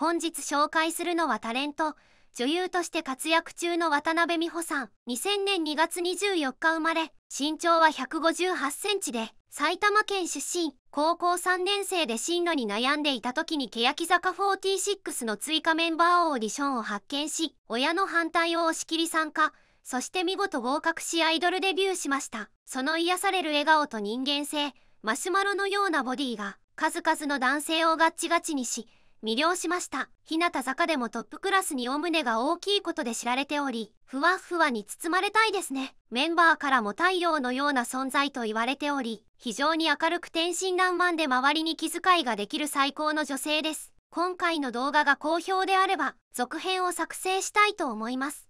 本日紹介するのはタレント女優として活躍中の渡辺美穂さん2000年2月24日生まれ身長は1 5 8センチで埼玉県出身高校3年生で進路に悩んでいた時に欅坂46の追加メンバーオーディションを発見し親の反対を押し切り参加そして見事合格しアイドルデビューしましたその癒される笑顔と人間性マシュマロのようなボディが数々の男性をガッチガチにし魅了しました日向坂でもトップクラスにお胸が大きいことで知られておりふわふわに包まれたいですねメンバーからも太陽のような存在と言われており非常に明るく天真爛漫で周りに気遣いができる最高の女性です今回の動画が好評であれば続編を作成したいと思います